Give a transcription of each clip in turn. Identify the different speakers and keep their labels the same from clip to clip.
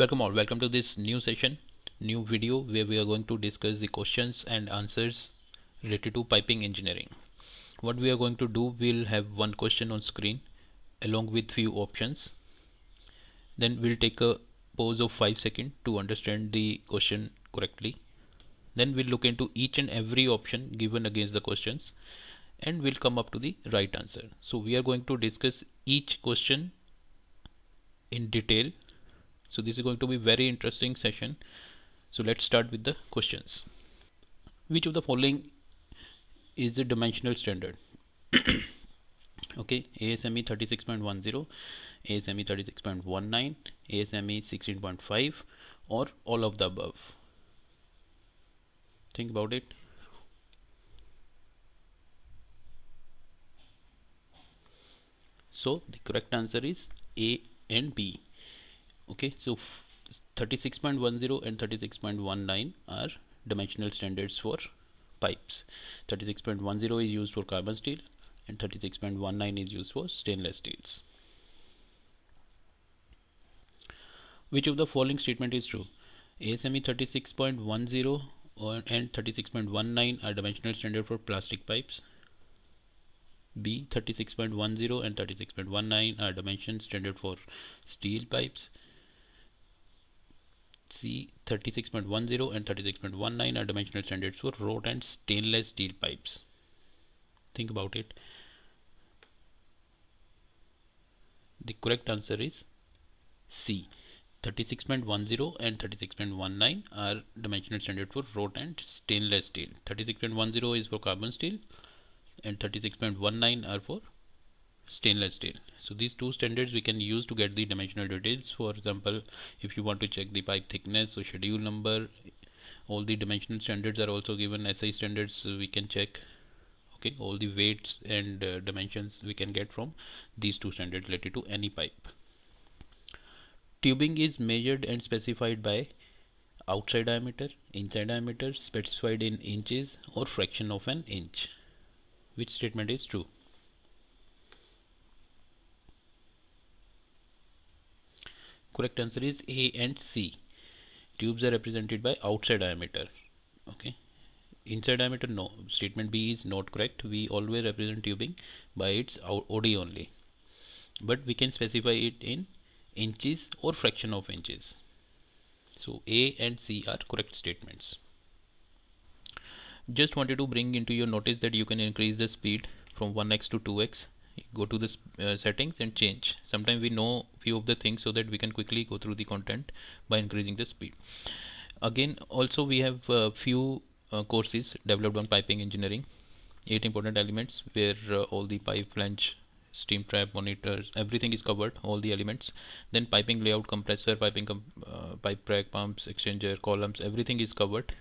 Speaker 1: welcome all welcome to this new session new video where we are going to discuss the questions and answers related to piping engineering what we are going to do we'll have one question on screen along with few options then we'll take a pause of 5 seconds to understand the question correctly then we'll look into each and every option given against the questions and we'll come up to the right answer so we are going to discuss each question in detail so this is going to be very interesting session so let's start with the questions which of the following is the dimensional standard okay ASME 36.10 ASME 36.19 ASME 16.5 or all of the above think about it so the correct answer is A and B okay so 36.10 and 36.19 are dimensional standards for pipes 36.10 is used for carbon steel and 36.19 is used for stainless steels which of the following statement is true ASME 36.10 and 36.19 are dimensional standard for plastic pipes B 36.10 and 36.19 are dimension standard for steel pipes C 36.10 and 36.19 are dimensional standards for wrought and stainless steel pipes. Think about it. The correct answer is C. 36.10 and 36.19 are dimensional standard for wrought and stainless steel. 36.10 is for carbon steel and 36.19 are for stainless steel so these two standards we can use to get the dimensional details for example if you want to check the pipe thickness so schedule number all the dimensional standards are also given SI standards so we can check okay all the weights and uh, dimensions we can get from these two standards related to any pipe tubing is measured and specified by outside diameter inside diameter specified in inches or fraction of an inch which statement is true correct answer is A and C tubes are represented by outside diameter okay inside diameter no statement B is not correct we always represent tubing by its OD only but we can specify it in inches or fraction of inches so A and C are correct statements just wanted to bring into your notice that you can increase the speed from 1x to 2x go to this uh, settings and change sometimes we know few of the things so that we can quickly go through the content by increasing the speed again also we have a uh, few uh, courses developed on piping engineering eight important elements where uh, all the pipe flange steam trap monitors everything is covered all the elements then piping layout compressor piping com uh, pipe rack pumps exchanger columns everything is covered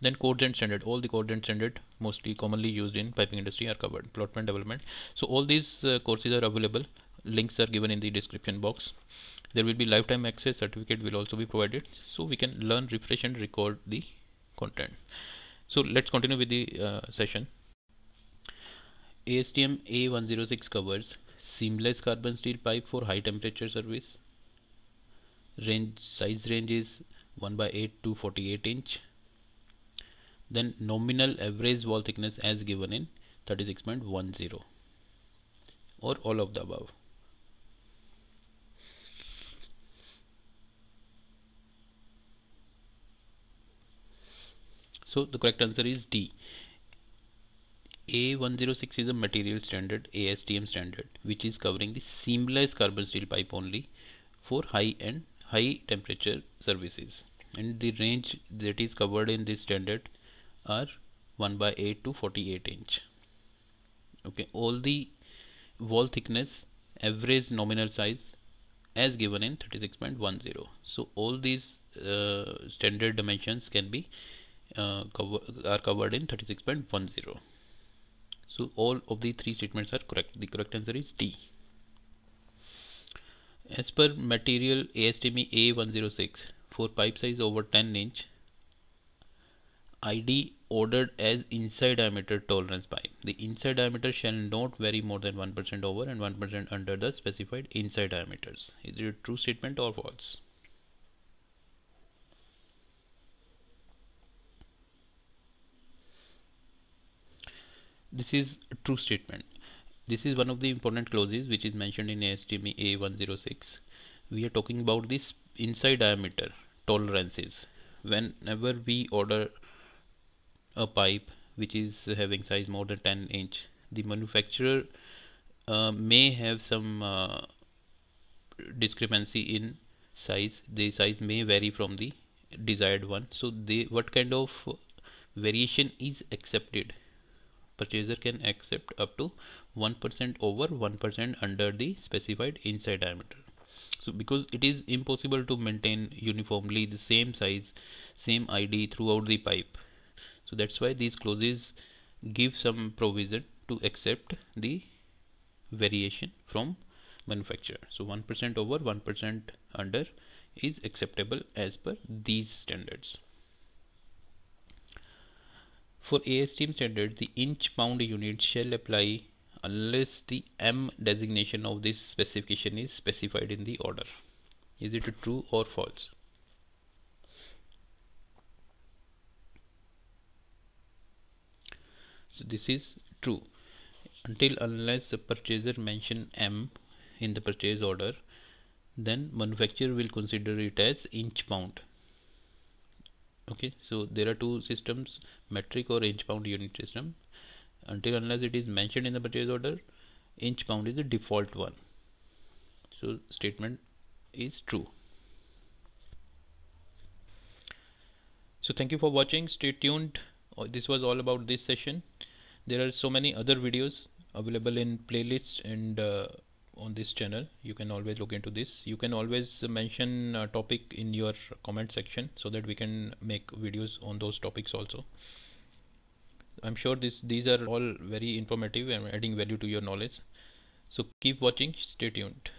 Speaker 1: then coordinate standard all the coordinate standard mostly commonly used in piping industry are covered plotman development so all these uh, courses are available links are given in the description box there will be lifetime access certificate will also be provided so we can learn refresh and record the content so let's continue with the uh, session ASTM A106 covers seamless carbon steel pipe for high temperature service range size range is 1 by 8 to 48 inch then nominal average wall thickness as given in 36.10 or all of the above so the correct answer is D A106 is a material standard ASTM standard which is covering the seamless carbon steel pipe only for high and high temperature services and the range that is covered in this standard are 1 by 8 to 48 inch okay all the wall thickness average nominal size as given in 36.10 so all these uh, standard dimensions can be uh, cover, are covered in 36.10 so all of the three statements are correct the correct answer is D as per material ASTM A106 for pipe size over 10 inch ID ordered as inside diameter tolerance pipe. The inside diameter shall not vary more than 1% over and 1% under the specified inside diameters. Is it a true statement or false? This is a true statement. This is one of the important clauses which is mentioned in ASTM A106. We are talking about this inside diameter tolerances. Whenever we order a pipe which is having size more than 10 inch the manufacturer uh, may have some uh, discrepancy in size the size may vary from the desired one so they what kind of variation is accepted purchaser can accept up to 1% over 1% under the specified inside diameter so because it is impossible to maintain uniformly the same size same id throughout the pipe so that's why these clauses give some provision to accept the variation from manufacturer so 1% over 1% under is acceptable as per these standards for ASTM standard the inch pound unit shall apply unless the M designation of this specification is specified in the order is it true or false so this is true until unless the purchaser mention m in the purchase order then manufacturer will consider it as inch pound okay so there are two systems metric or inch pound unit system until unless it is mentioned in the purchase order inch pound is the default one so statement is true so thank you for watching stay tuned oh, this was all about this session there are so many other videos available in playlists and uh, on this channel you can always look into this you can always mention a topic in your comment section so that we can make videos on those topics also i'm sure this these are all very informative and adding value to your knowledge so keep watching stay tuned